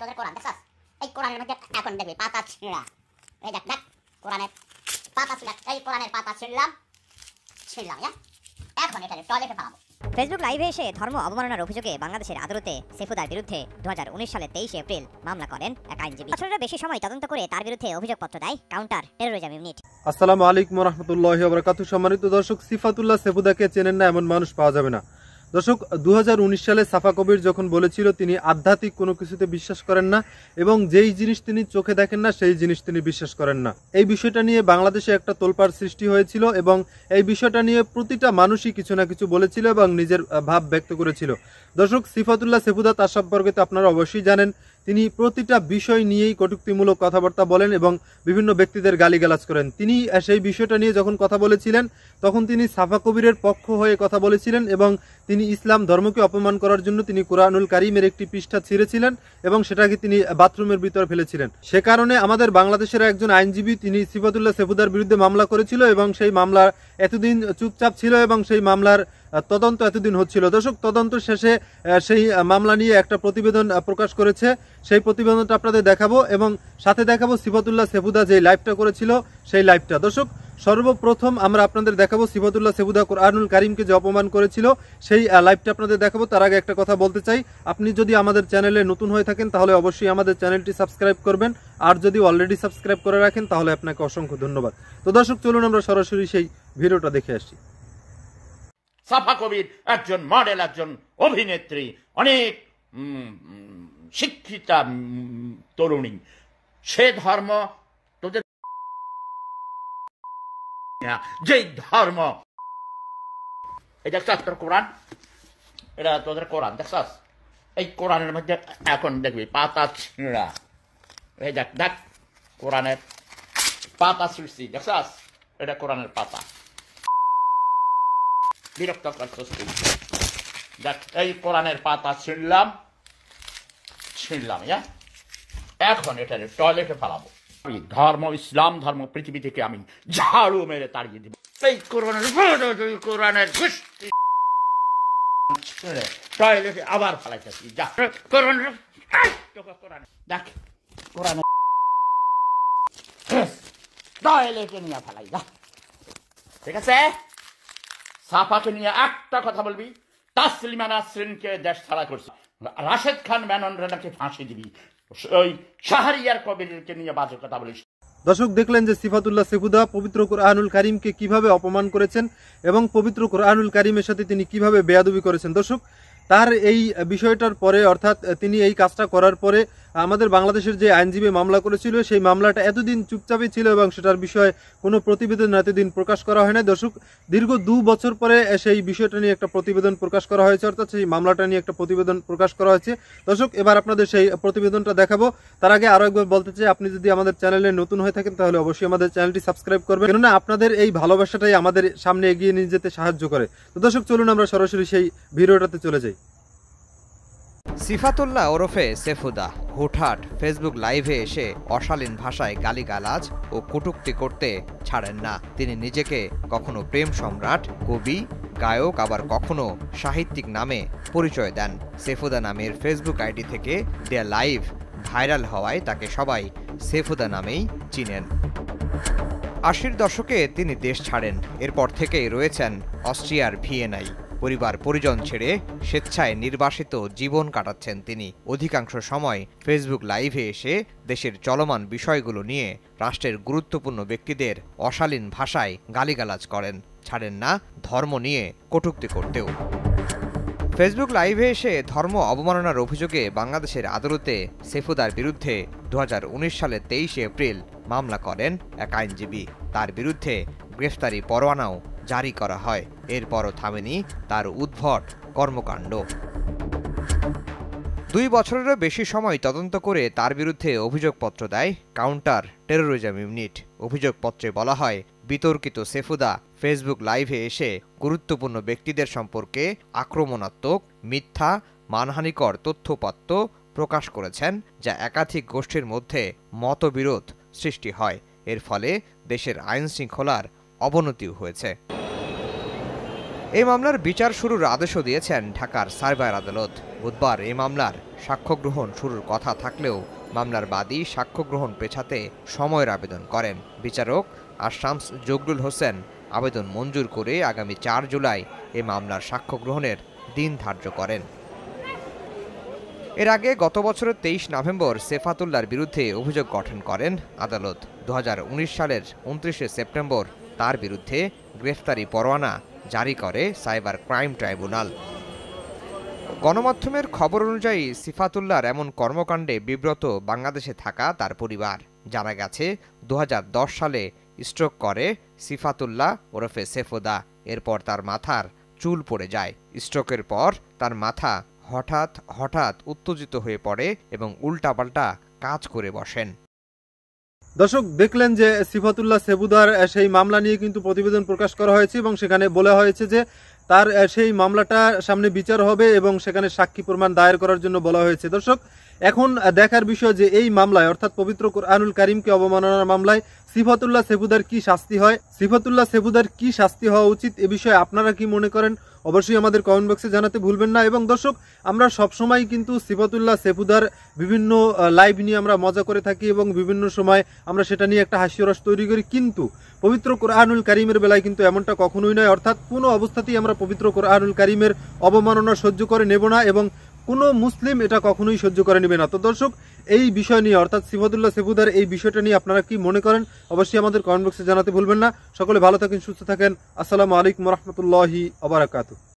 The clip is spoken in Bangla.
ফেসবুক লাইভে হ্যাঁ? এসে ধর্ম অবমাননার অভিযোগে বাংলাদেশের আদালতে সেফুদার বিরুদ্ধে দু সালে তেইশে এপ্রিল মামলা করেন এক আইনজীবী আসলে বেশি সময় তদন্ত করে তার বিরুদ্ধে অভিযোগপত্র দেয় কাউন্টার টেরোরিজম ইউনিট আসসালামু আলাইকুম রহমতুল্লাহ সম্মানিত দর্শক সিফাতুল্লাহ সেফুদাকে চেনেন না এমন মানুষ পাওয়া যাবে না দর্শক দু সালে সাফা কবির যখন বলেছিল তিনি আধ্যাত্মিক কোনো কিছুতে বিশ্বাস করেন না এবং যেই জিনিস তিনি চোখে দেখেন না সেই জিনিস তিনি বিশ্বাস করেন না এই বিষয়টা নিয়ে বাংলাদেশে একটা তোলপাড় সৃষ্টি হয়েছিল এবং এই বিষয়টা নিয়ে প্রতিটা মানুষই কিছু না কিছু বলেছিল এবং নিজের ভাব ব্যক্ত করেছিল দর্শক সিফাতুল্লাহ সেফুদা তার সম্পর্কে তো আপনারা অবশ্যই জানেন তিনি প্রতিটা বিষয় নিয়েই কটুক্তিমূলক কথাবার্তা বলেন এবং বিভিন্ন ব্যক্তিদের গালিগালাজ করেন তিনি সেই বিষয়টা নিয়ে যখন কথা বলেছিলেন তখন তিনি সাফা কবিরের পক্ষ হয়ে কথা বলেছিলেন এবং তিনি ইসলাম ধর্মকে অপমান করার জন্য তিনি কোরআনুল কারিমের একটি পৃষ্ঠা ছিঁড়েছিলেন এবং সেটাকে তিনি বাথরুমের ভিতর ফেলেছিলেন সে কারণে আমাদের বাংলাদেশের একজন আইনজীবী তিনি সিফাতুল্লাহ সেফুদার বিরুদ্ধে মামলা করেছিল এবং সেই মামলার এতদিন চুপচাপ ছিল এবং সেই মামলার তদন্ত এতদিন হচ্ছিল দর্শক তদন্ত শেষে সেই মামলা নিয়ে একটা প্রতিবেদন প্রকাশ করেছে সেই প্রতিবেদনটা আপনাদের দেখাবো এবং সাথে দেখাবো সিফাতুল্লাহ সেবুদা যে লাইভটা করেছিল সেই লাইভটা দর্শক সর্বপ্রথম আমরা আপনাদের দেখাবো সিফাতুল্লাহ সেবুদা কোরআনুল কারিমকে যে অপমান করেছিল সেই লাইভটা আপনাদের দেখাবো তার আগে একটা কথা বলতে চাই আপনি যদি আমাদের চ্যানেলে নতুন হয়ে থাকেন তাহলে অবশ্যই আমাদের চ্যানেলটি সাবস্ক্রাইব করবেন আর যদি অলরেডি সাবস্ক্রাইব করে রাখেন তাহলে আপনাকে অসংখ্য ধন্যবাদ তো দর্শক চলুন আমরা সরাসরি সেই ভিডিওটা দেখে আসি সাফা কবির একজন মডেল একজন অভিনেত্রী অনেক শিক্ষিতা তরুণী সে ধর্ম তোদের যে ধর্ম এই দেখছাস তোর কোরআন এটা তোদের কোরআন দেখছাস এই কোরআনের মধ্যে এখন দেখবি পাতা ছিঁড়া এই দেখ দেখ কোরআনের পাতা ছিঁড়ছি দেখছাস এটা কোরআনের পাতা বিরক্ত সৃষ্টি দেখ এই কোরআনের পাতা ছিঁড়লাম ছিঁড়লাম ইয়া এখন এটা টয়লেটে ফেলাবো আমি ধর্ম ইসলাম ধর্ম পৃথিবী থেকে আমি ঝাড়ু মেরে তাড়িয়ে দিব এই কোরআনের কোরআনের টয়লেটে আবার ফেলাইতেছি যা কোরআন দেখ কোরআন টয়লেটে নিয়ে ফেলাই যা ঠিক আছে সাফাকে নিয়ে একটা কথা বলবি তাসলিমা নাসরিনকে দেশ ছাড়া করছে রাশেদ খান মেননরা রেনাকে ফাঁসি দিবি ওই শাহরিয়ার কবিরকে নিয়ে বাজে কথা বলিস দর্শক দেখলেন যে সিফাতুল্লাহ সেফুদা পবিত্র কোরআনুল কারিমকে কিভাবে অপমান করেছেন এবং পবিত্র কোরআনুল কারিমের সাথে তিনি কিভাবে বেয়াদবি করেছেন দর্শক তার এই বিষয়টার পরে অর্থাৎ তিনি এই কাজটা করার পরে আমাদের বাংলাদেশের যে আইনজীবী মামলা করেছিল সেই মামলাটা এতদিন চুপচাপই ছিল এবং সেটার বিষয়ে কোনো প্রতিবেদন এতদিন প্রকাশ করা হয় না দর্শক দীর্ঘ দু বছর পরে সেই বিষয়টা নিয়ে একটা প্রতিবেদন প্রকাশ করা হয়েছে অর্থাৎ সেই মামলাটা নিয়ে একটা প্রতিবেদন প্রকাশ করা হয়েছে দর্শক এবার আপনাদের সেই প্রতিবেদনটা দেখাবো তার আগে আরও একবার বলতে চাই আপনি যদি আমাদের চ্যানেলে নতুন হয়ে থাকেন তাহলে অবশ্যই আমাদের চ্যানেলটি সাবস্ক্রাইব করবেন কেননা আপনাদের এই ভালোবাসাটাই আমাদের সামনে এগিয়ে নিয়ে যেতে সাহায্য করে তো দর্শক চলুন আমরা সরাসরি সেই ভিডিওটাতে চলে যাই সিফাতুল্লাহ ওরফে সেফুদা হুটহাট ফেসবুক লাইভে এসে অশালীন ভাষায় গালিগালাজ ও কটুক্তি করতে ছাড়েন না তিনি নিজেকে কখনো প্রেম সম্রাট কবি গায়ক আবার কখনো সাহিত্যিক নামে পরিচয় দেন সেফুদা নামের ফেসবুক আইডি থেকে দেয়া লাইভ ভাইরাল হওয়ায় তাকে সবাই সেফুদা নামেই চিনেন আশির দশকে তিনি দেশ ছাড়েন এরপর থেকেই রয়েছেন অস্ট্রিয়ার ভিয়েনায় পরিবার পরিজন ছেড়ে স্বেচ্ছায় নির্বাসিত জীবন কাটাচ্ছেন তিনি অধিকাংশ সময় ফেসবুক লাইভে এসে দেশের চলমান বিষয়গুলো নিয়ে রাষ্ট্রের গুরুত্বপূর্ণ ব্যক্তিদের অশালীন ভাষায় গালিগালাজ করেন ছাড়েন না ধর্ম নিয়ে কটুক্তি করতেও ফেসবুক লাইভে এসে ধর্ম অবমাননার অভিযোগে বাংলাদেশের আদালতে সেফুদার বিরুদ্ধে দু সালে তেইশে এপ্রিল মামলা করেন এক আইনজীবী তার বিরুদ্ধে গ্রেফতারি পরোয়ানাও জারি করা হয় এরপরও থামেনি তার উদ্ভট কর্মকাণ্ড দুই বছরেরও বেশি সময় তদন্ত করে তার বিরুদ্ধে অভিযোগপত্র দেয় কাউন্টার টেরোরিজম ইউনিট অভিযোগপত্রে বলা হয় বিতর্কিত সেফুদা ফেসবুক লাইভে এসে গুরুত্বপূর্ণ ব্যক্তিদের সম্পর্কে আক্রমণাত্মক মিথ্যা মানহানিকর তথ্যপত্র প্রকাশ করেছেন যা একাধিক গোষ্ঠীর মধ্যে মতবিরোধ সৃষ্টি হয় এর ফলে দেশের আইন শৃঙ্খলার অবনতিও হয়েছে এই মামলার বিচার শুরুর আদেশও দিয়েছেন ঢাকার সার্ভার আদালত বুধবার এই মামলার সাক্ষ্য গ্রহণ শুরুর কথা থাকলেও মামলার বাদী সাক্ষ্য গ্রহণ পেছাতে সময়ের আবেদন করেন বিচারক আর শামস জগরুল হোসেন আবেদন মঞ্জুর করে আগামী চার জুলাই এ মামলার সাক্ষ্য গ্রহণের দিন ধার্য করেন এর আগে গত বছরের তেইশ নভেম্বর সেফাতুল্লার বিরুদ্ধে অভিযোগ গঠন করেন আদালত দু সালের উনত্রিশে সেপ্টেম্বর তার বিরুদ্ধে গ্রেফতারি পরোয়ানা জারি করে সাইবার ক্রাইম ট্রাইব্যুনাল গণমাধ্যমের খবর অনুযায়ী সিফাতুল্লার এমন কর্মকাণ্ডে বিব্রত বাংলাদেশে থাকা তার পরিবার জানা গেছে দু সালে স্ট্রোক করে সিফাতুল্লাহ ওরফে সেফোদা এরপর তার মাথার চুল পড়ে যায় স্ট্রোকের পর তার মাথা হঠাৎ হঠাৎ উত্তেজিত হয়ে পড়ে এবং উল্টাপাল্টা কাজ করে বসেন দর্শক দেখলেন যে সিফাতুল্লাহ সেবুদার সেই মামলা নিয়ে কিন্তু প্রতিবেদন প্রকাশ করা হয়েছে এবং সেখানে বলা হয়েছে যে তার সেই মামলাটা সামনে বিচার হবে এবং সেখানে সাক্ষী প্রমাণ দায়ের করার জন্য বলা হয়েছে দর্শক এখন দেখার বিষয় যে এই মামলায় অর্থাৎ পবিত্র কোরআনুল কারিমকে অবমাননার মামলায় সিফাতুল্লাহ সেবুদার কি শাস্তি হয় সিফাতুল্লাহ সেবুদার কি শাস্তি হওয়া উচিত এ বিষয়ে আপনারা কি মনে করেন অবশ্যই আমাদের কমেন্ট বক্সে জানাতে ভুলবেন না এবং দর্শক আমরা সবসময় কিন্তু সিফাতুল্লাহ সেফুদার বিভিন্ন লাইভ নিয়ে আমরা মজা করে থাকি এবং বিভিন্ন সময় আমরা সেটা নিয়ে একটা হাস্যরস তৈরি করি কিন্তু পবিত্র কোরআনুল কারিমের বেলায় কিন্তু এমনটা কখনোই নয় অর্থাৎ কোনো অবস্থাতেই আমরা পবিত্র কোরআনুল কারিমের অবমাননা সহ্য করে নেব না এবং কোনো মুসলিম এটা কখনোই সহ্য করে নেবে না তো দর্শক এই বিষয় নিয়ে অর্থাৎ সিফাদুল্লাহ সেফুদার এই বিষয়টা নিয়ে আপনারা কি মনে করেন অবশ্যই আমাদের কমেন্ট বক্সে জানাতে ভুলবেন না সকলে ভালো থাকেন সুস্থ থাকেন আসসালামু আলাইকুম রহমতুল্লাহি আবরাকাতু